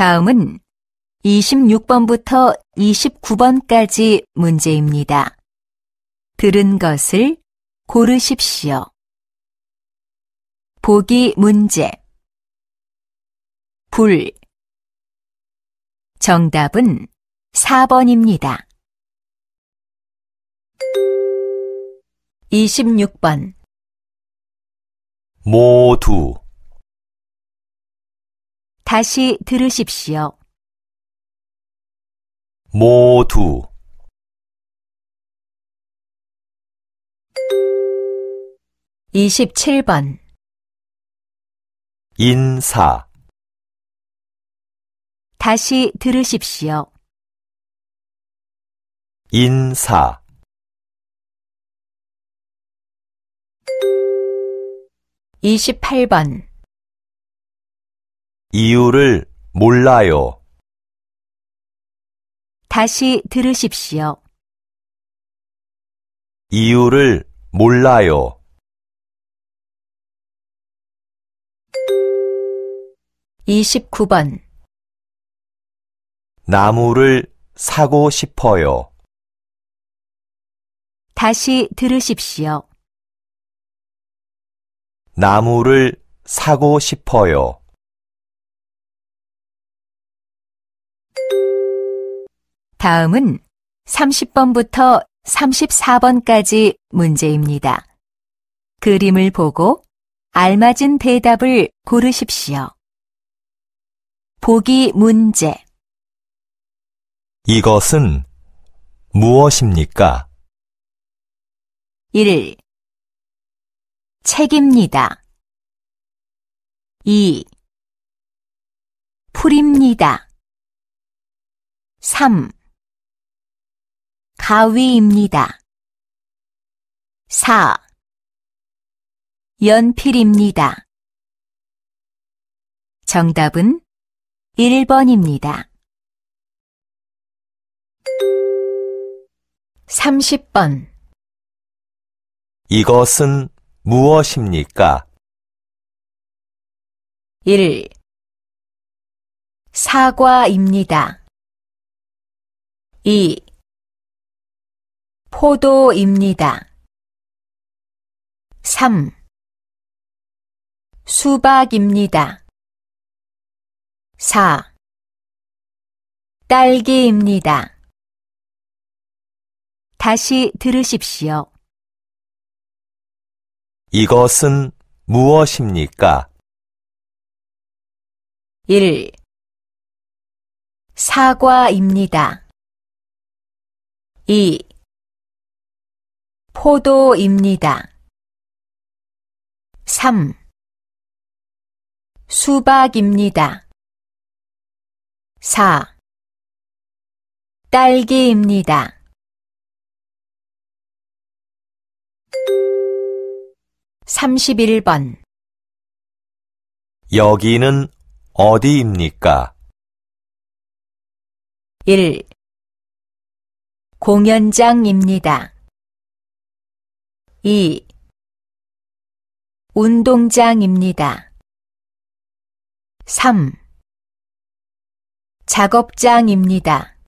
다음은 26번부터 29번까지 문제입니다. 들은 것을 고르십시오. 보기 문제. 불. 정답은 4번입니다. 26번. 모두 다시 들으십시오. 모두 이십번 인사 다시 들으십시오. 인사 28번 이유를 몰라요. 다시 들으십시오. 이유를 몰라요. 이십번 나무를 사고 싶어요. 다시 들으십시오. 나무를 사고 싶어요. 다음은 30번부터 34번까지 문제입니다. 그림을 보고 알맞은 대답을 고르십시오. 보기 문제. 이것은 무엇입니까? 1. 책입니다. 2. 풀입니다. 3. 가위입니다. 4. 연필입니다. 정답은 1번입니다. 30번 이것은 무엇입니까? 1. 사과입니다. 2. 포도입니다. 3. 수박입니다. 4. 딸기입니다. 다시 들으십시오. 이것은 무엇입니까? 1. 사과입니다. 2. 포도입니다. 3. 수박입니다. 4. 딸기입니다. 31번 여기는 어디입니까? 1. 공연장입니다. 2. 운동장입니다. 3. 작업장입니다.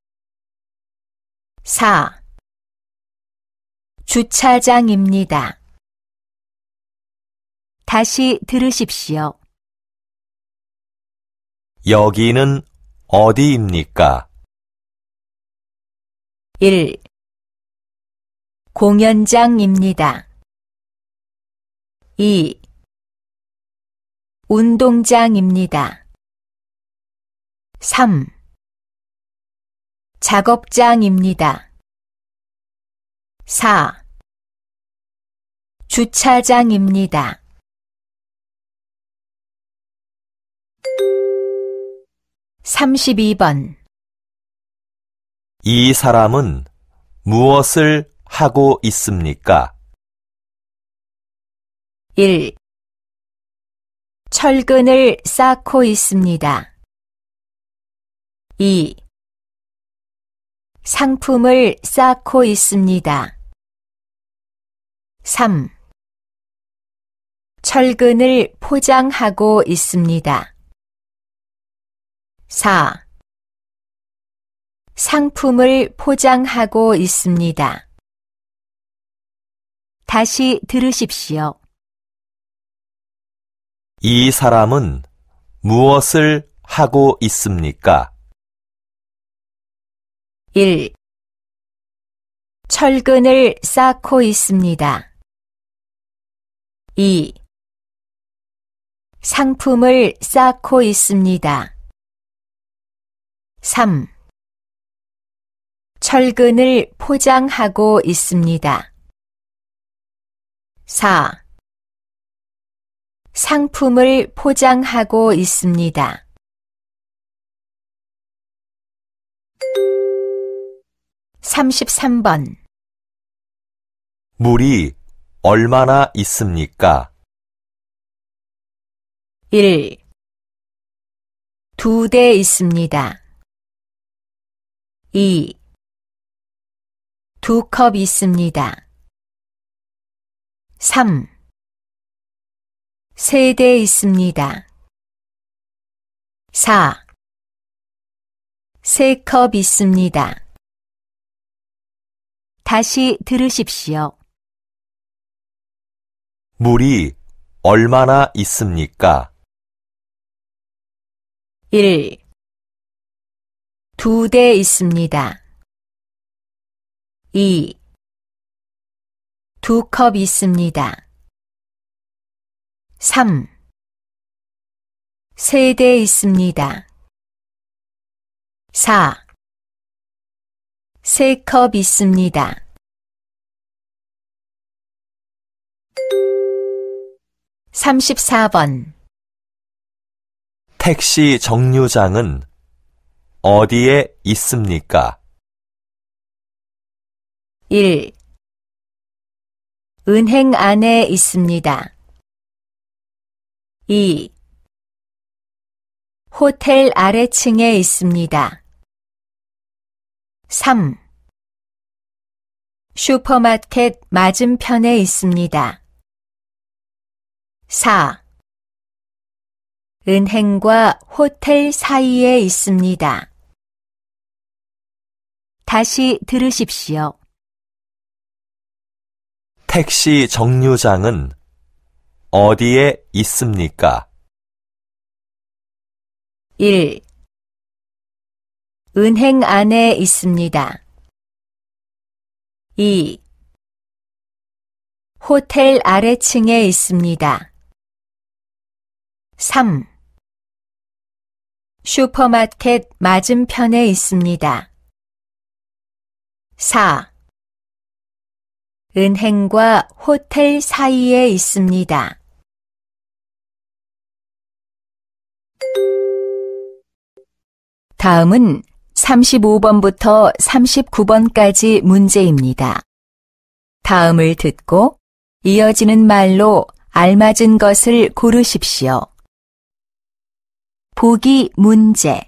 4. 주차장입니다. 다시 들으십시오. 여기는 어디입니까? 1. 공연장입니다. 2. 운동장입니다. 3. 작업장입니다. 4. 주차장입니다. 32번 이 사람은 무엇을 하고 있습니까? 1. 철근을 쌓고 있습니다. 2. 상품을 쌓고 있습니다. 3. 철근을 포장하고 있습니다. 4. 상품을 포장하고 있습니다. 다시 들으십시오. 이 사람은 무엇을 하고 있습니까? 1. 철근을 쌓고 있습니다. 2. 상품을 쌓고 있습니다. 3. 철근을 포장하고 있습니다. 4. 상품을 포장하고 있습니다. 33번 물이 얼마나 있습니까? 1. 두 대 있습니다. 2. 두 컵 있습니다. 3. 세 대 있습니다. 4. 세 컵 있습니다. 다시 들으십시오. 물이 얼마나 있습니까? 1. 두 대 있습니다. 2. 두컵 있습니다. 3. 세 대 있습니다. 4. 세 컵 있습니다. 34번 택시 정류장은 어디에 있습니까? 1. 은행 안에 있습니다. 2. 호텔 아래층에 있습니다. 3. 슈퍼마켓 맞은편에 있습니다. 4. 은행과 호텔 사이에 있습니다. 다시 들으십시오. 택시 정류장은 어디에 있습니까? 1. 은행 안에 있습니다. 2. 호텔 아래층에 있습니다. 3. 슈퍼마켓 맞은편에 있습니다. 4. 은행과 호텔 사이에 있습니다. 다음은 35번부터 39번까지 문제입니다. 다음을 듣고 이어지는 말로 알맞은 것을 고르십시오. 보기 문제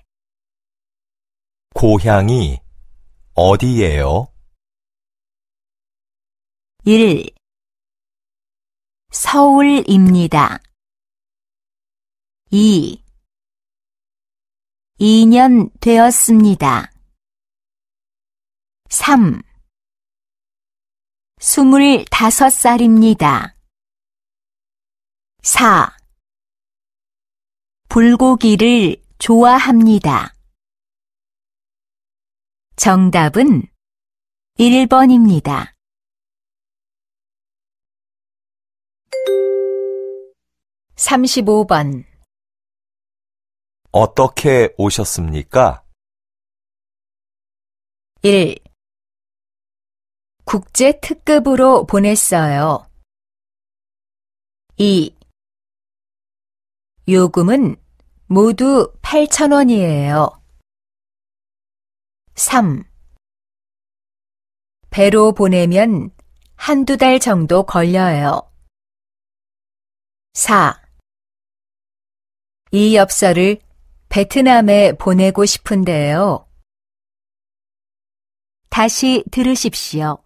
고향이 어디예요? 1. 서울입니다. 2. 2년 되었습니다. 3. 25살입니다. 4. 불고기를 좋아합니다. 정답은 1번입니다. 35번 어떻게 오셨습니까? 1. 국제 특급으로 보냈어요. 2. 요금은 모두 8,000원이에요. 3. 배로 보내면 한두 달 정도 걸려요. 4. 이 엽서를 베트남에 보내고 싶은데요. 다시 들으십시오.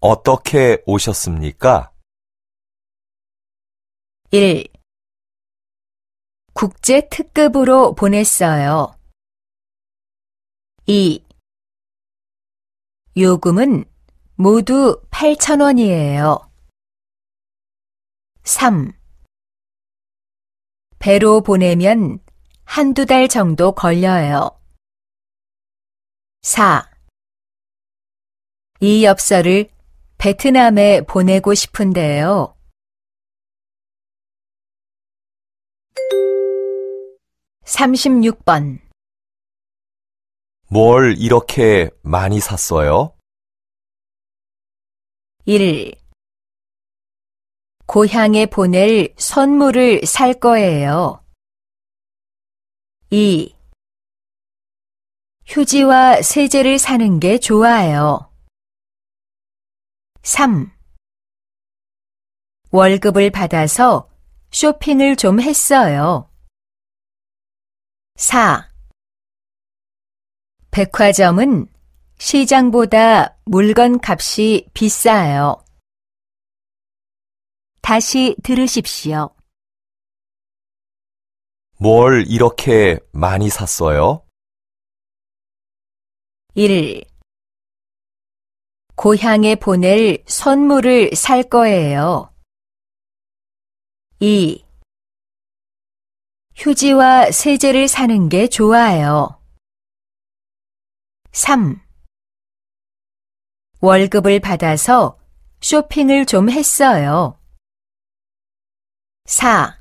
어떻게 오셨습니까? 1. 국제 특급으로 보냈어요. 2. 요금은 모두 8,000원이에요. 3. 배로 보내면 한두 달 정도 걸려요. 4. 이 엽서를 베트남에 보내고 싶은데요. 3 6번뭘 이렇게 많이 샀어요? 1. 고향에 보낼 선물을 살 거예요. 2. 휴지와 세제를 사는 게 좋아요. 3. 월급을 받아서 쇼핑을 좀 했어요. 4. 백화점은 시장보다 물건 값이 비싸요. 다시 들으십시오. 뭘 이렇게 많이 샀어요? 1. 고향에 보낼 선물을 살 거예요. 2. 휴지와 세제를 사는 게 좋아요. 3. 월급을 받아서 쇼핑을 좀 했어요. 4.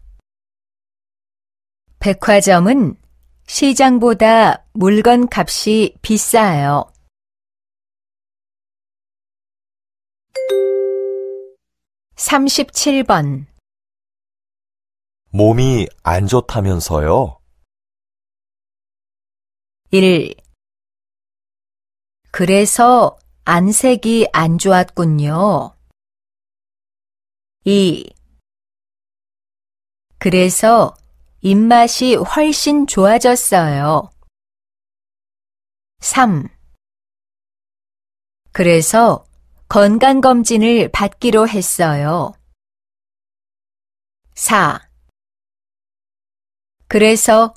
백화점은 시장보다 물건 값이 비싸요. 37번 몸이 안 좋다면서요? 1. 그래서 안색이 안 좋았군요. 2. 그래서 입맛이 훨씬 좋아졌어요. 3. 그래서 건강검진을 받기로 했어요. 4. 그래서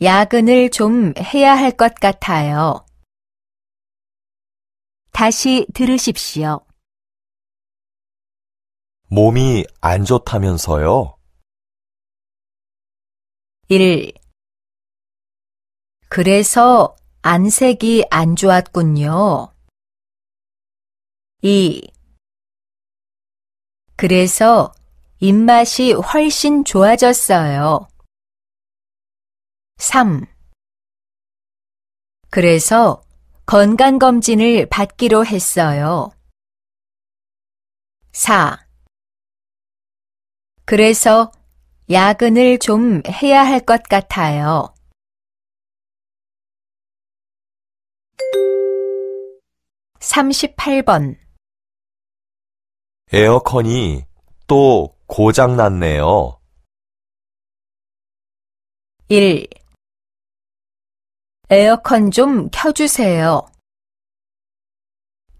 야근을 좀 해야 할 것 같아요. 다시 들으십시오. 몸이 안 좋다면서요? 1. 그래서 안색이 안 좋았군요. 2. 그래서 입맛이 훨씬 좋아졌어요. 3. 그래서 건강검진을 받기로 했어요. 4. 그래서 야근을 좀 해야 할 것 같아요. 3 8번 에어컨이 또 고장났네요. 1. 에어컨 좀 켜주세요.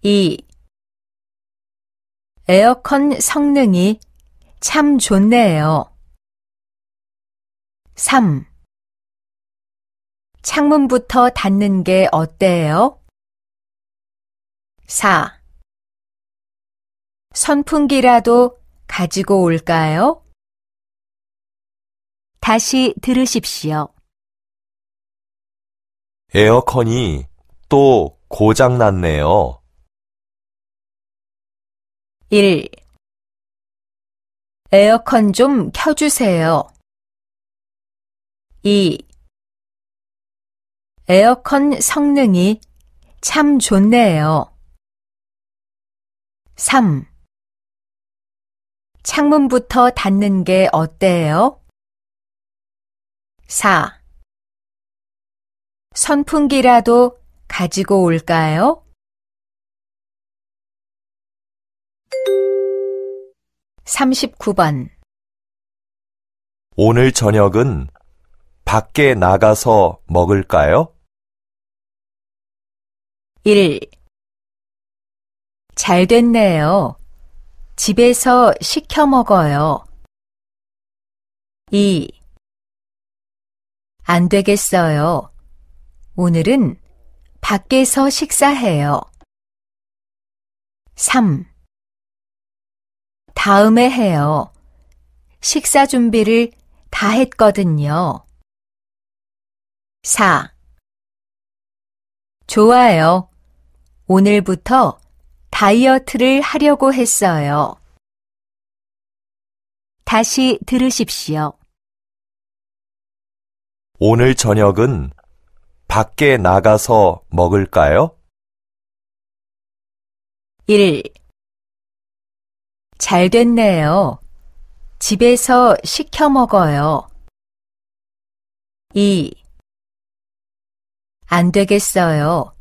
2. 에어컨 성능이 참 좋네요. 3. 창문부터 닫는 게 어때요? 4. 선풍기라도 가지고 올까요? 다시 들으십시오. 에어컨이 또 고장났네요. 1. 에어컨 좀 켜주세요. 2. 에어컨 성능이 참 좋네요. 3. 창문부터 닫는 게 어때요? 4. 선풍기라도 가지고 올까요? 39번 오늘 저녁은 밖에 나가서 먹을까요? 1. 잘 됐네요. 집에서 시켜 먹어요. 2. 안 되겠어요. 오늘은 밖에서 식사해요. 3. 다음에 해요. 식사 준비를 다 했거든요. 4. 좋아요. 오늘부터 다이어트를 하려고 했어요. 다시 들으십시오. 오늘 저녁은 밖에 나가서 먹을까요? 1. 잘 됐네요. 집에서 시켜 먹어요. 2. 안 되겠어요.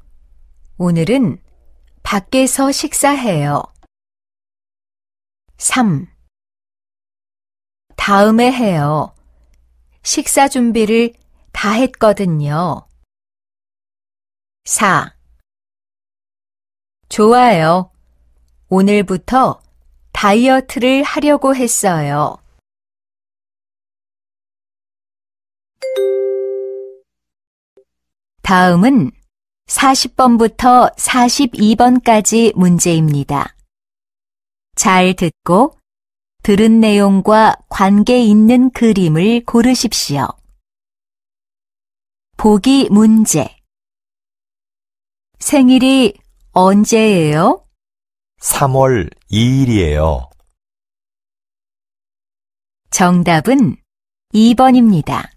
오늘은 밖에서 식사해요. 3. 다음에 해요. 식사 준비를 다 했거든요. 4. 좋아요. 오늘부터 다이어트를 하려고 했어요. 다음은 40번부터 42번까지 문제입니다. 잘 듣고 들은 내용과 관계 있는 그림을 고르십시오. 보기 문제 생일이 언제예요? 3월 2일이에요. 정답은 2번입니다.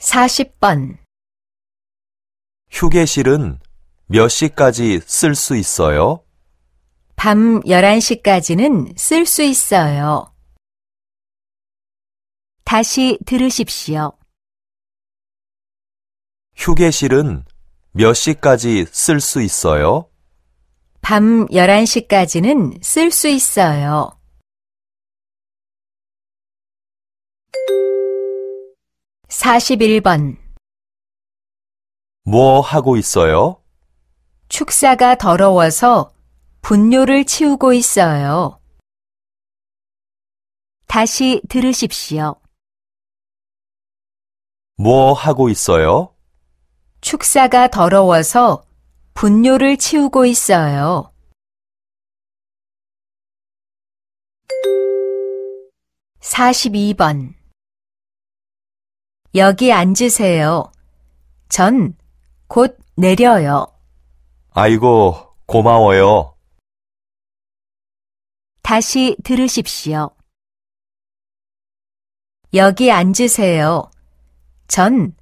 40번 휴게실은 몇 시까지 쓸 수 있어요? 밤 11시까지는 쓸 수 있어요. 다시 들으십시오. 휴게실은 몇 시까지 쓸 수 있어요? 밤 11시까지는 쓸 수 있어요. 41번 뭐 하고 있어요? 축사가 더러워서 분뇨를 치우고 있어요. 다시 들으십시오. 뭐 하고 있어요? 축사가 더러워서 분뇨를 치우고 있어요. 42번 여기 앉으세요. 전 곧 내려요. 아이고, 고마워요. 다시 들으십시오. 여기 앉으세요. 전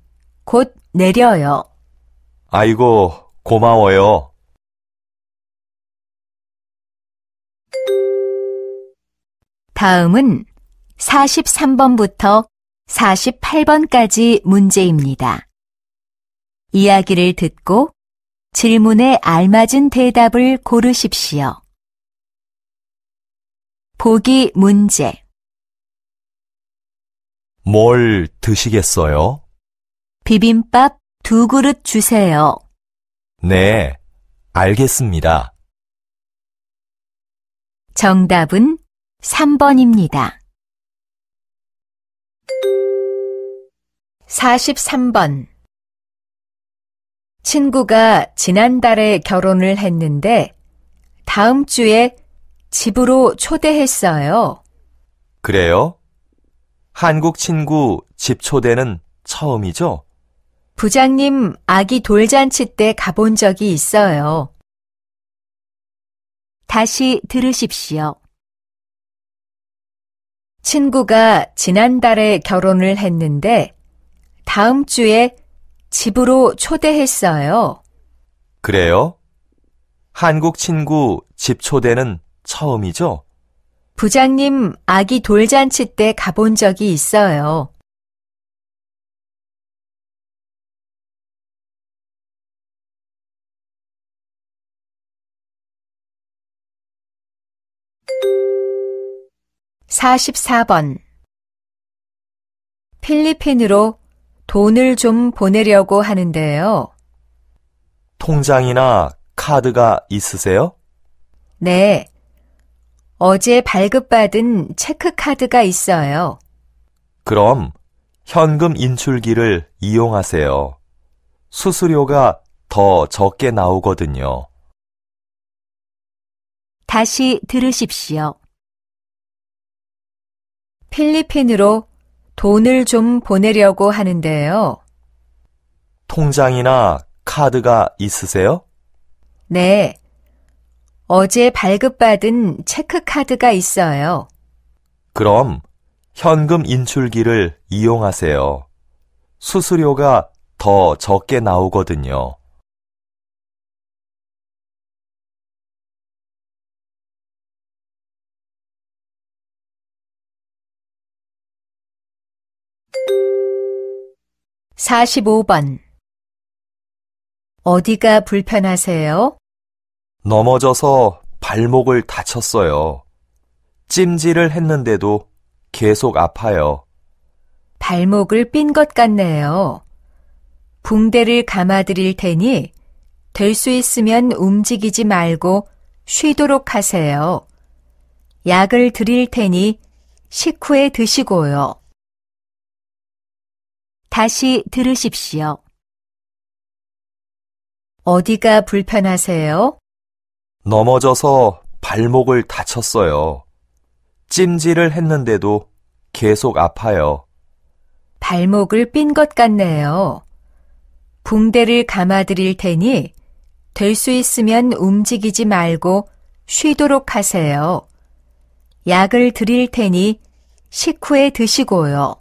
곧 내려요. 아이고, 고마워요. 다음은 43번부터 48번까지 문제입니다. 이야기를 듣고 질문에 알맞은 대답을 고르십시오. 보기 문제 뭘 드시겠어요? 비빔밥 두 그릇 주세요. 네, 알겠습니다. 정답은 3번입니다. 43번 친구가 지난달에 결혼을 했는데 다음 주에 집으로 초대했어요. 그래요? 한국 친구 집 초대는 처음이죠? 부장님 아기 돌잔치 때 가본 적이 있어요. 다시 들으십시오. 친구가 지난달에 결혼을 했는데 다음 주에 집으로 초대했어요. 그래요? 한국 친구 집 초대는 처음이죠? 부장님 아기 돌잔치 때 가본 적이 있어요. 44번 필리핀으로 돈을 좀 보내려고 하는데요. 통장이나 카드가 있으세요? 네. 어제 발급받은 체크카드가 있어요. 그럼 현금 인출기를 이용하세요. 수수료가 더 적게 나오거든요. 다시 들으십시오. 필리핀으로 돈을 좀 보내려고 하는데요. 통장이나 카드가 있으세요? 네. 어제 발급받은 체크카드가 있어요. 그럼 현금 인출기를 이용하세요. 수수료가 더 적게 나오거든요. 45번 어디가 불편하세요? 넘어져서 발목을 다쳤어요. 찜질을 했는데도 계속 아파요. 발목을 삔 것 같네요. 붕대를 감아드릴 테니 될 수 있으면 움직이지 말고 쉬도록 하세요. 약을 드릴 테니 식후에 드시고요. 다시 들으십시오. 어디가 불편하세요? 넘어져서 발목을 다쳤어요. 찜질을 했는데도 계속 아파요. 발목을 삔것 같네요. 붕대를 감아드릴 테니 될 수 있으면 움직이지 말고 쉬도록 하세요. 약을 드릴 테니 식후에 드시고요.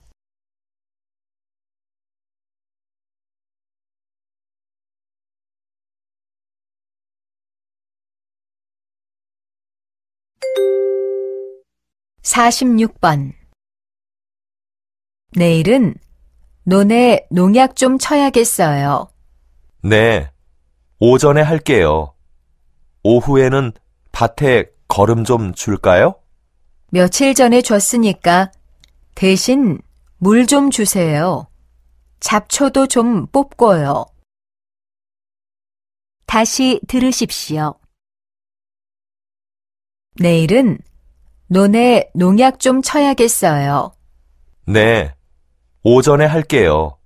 46번 내일은 논에 농약 좀 쳐야겠어요. 네, 오전에 할게요. 오후에는 밭에 걸음 좀 줄까요? 며칠 전에 줬으니까 대신 물 좀 주세요. 잡초도 좀 뽑고요. 다시 들으십시오. 내일은 논에 농약 좀 쳐야겠어요. 네, 오전에 할게요.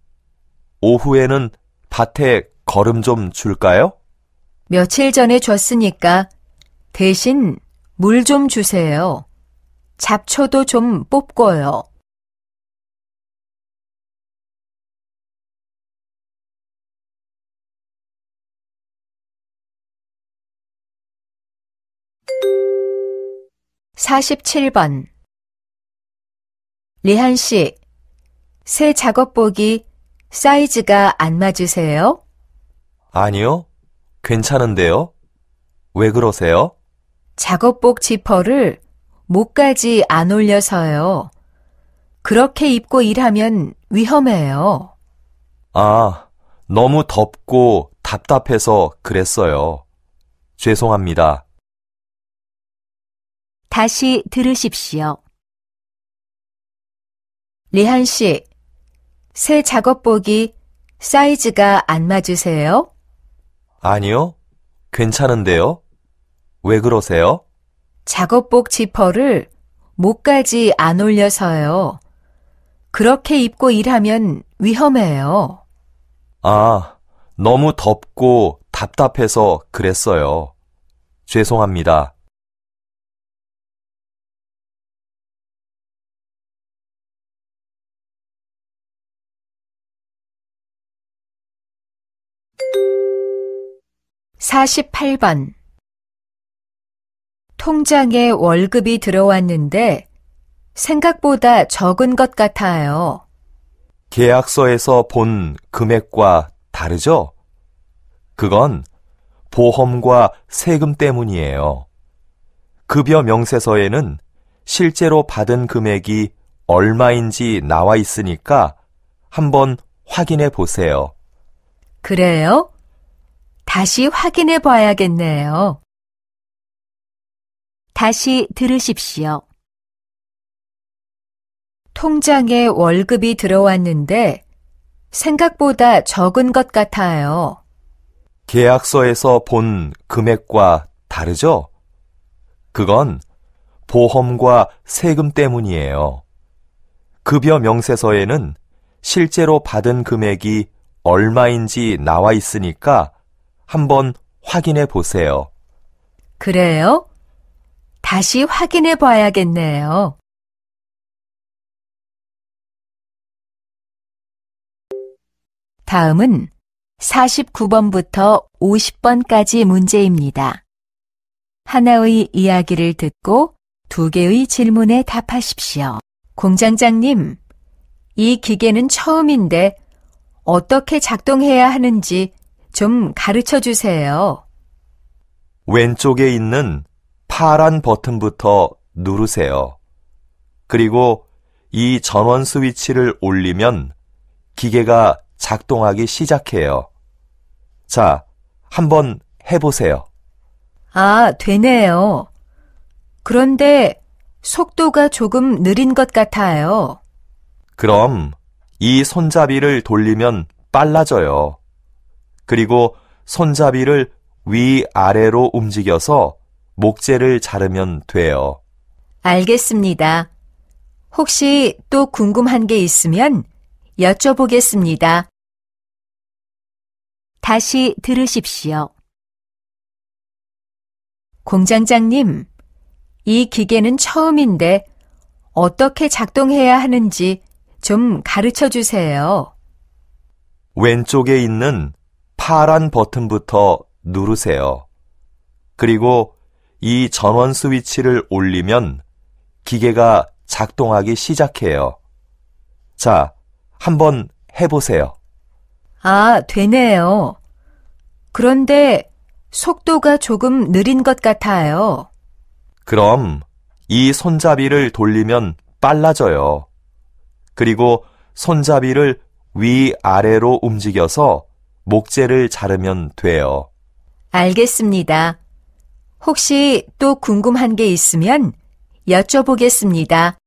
오후에는 밭에 걸음 좀 줄까요? 며칠 전에 줬으니까 대신 물 좀 주세요. 잡초도 좀 뽑고요. 47번 리한 씨, 새 작업복이 사이즈가 안 맞으세요? 아니요, 괜찮은데요. 왜 그러세요? 작업복 지퍼를 목까지 안 올려서요. 그렇게 입고 일하면 위험해요. 아, 너무 덥고 답답해서 그랬어요. 죄송합니다. 다시 들으십시오. 리한 씨, 새 작업복이 사이즈가 안 맞으세요? 아니요. 괜찮은데요. 왜 그러세요? 작업복 지퍼를 목까지 안 올려서요. 그렇게 입고 일하면 위험해요. 아, 너무 덥고 답답해서 그랬어요. 죄송합니다. 48번 통장에 월급이 들어왔는데 생각보다 적은 것 같아요. 계약서에서 본 금액과 다르죠? 그건 보험과 세금 때문이에요. 급여 명세서에는 실제로 받은 금액이 얼마인지 나와 있으니까 한번 확인해 보세요. 그래요? 다시 확인해 봐야겠네요. 다시 들으십시오. 통장에 월급이 들어왔는데 생각보다 적은 것 같아요. 계약서에서 본 금액과 다르죠? 그건 보험과 세금 때문이에요. 급여 명세서에는 실제로 받은 금액이 얼마인지 나와 있으니까 한번 확인해 보세요. 그래요? 다시 확인해 봐야겠네요. 다음은 49번부터 50번까지 문제입니다. 하나의 이야기를 듣고 두 개의 질문에 답하십시오. 공장장님, 이 기계는 처음인데 어떻게 작동해야 하는지 좀 가르쳐 주세요. 왼쪽에 있는 파란 버튼부터 누르세요. 그리고 이 전원 스위치를 올리면 기계가 작동하기 시작해요. 자, 한번 해보세요. 아, 되네요. 그런데 속도가 조금 느린 것 같아요. 그럼 이 손잡이를 돌리면 빨라져요. 그리고 손잡이를 위아래로 움직여서 목재를 자르면 돼요. 알겠습니다. 혹시 또 궁금한 게 있으면 여쭤보겠습니다. 다시 들으십시오. 공장장님, 이 기계는 처음인데 어떻게 작동해야 하는지 좀 가르쳐 주세요. 왼쪽에 있는 파란 버튼부터 누르세요. 그리고 이 전원 스위치를 올리면 기계가 작동하기 시작해요. 자, 한번 해보세요. 아, 되네요. 그런데 속도가 조금 느린 것 같아요. 그럼 이 손잡이를 돌리면 빨라져요. 그리고 손잡이를 위아래로 움직여서 목재를 자르면 돼요. 알겠습니다. 혹시 또 궁금한 게 있으면 여쭤보겠습니다.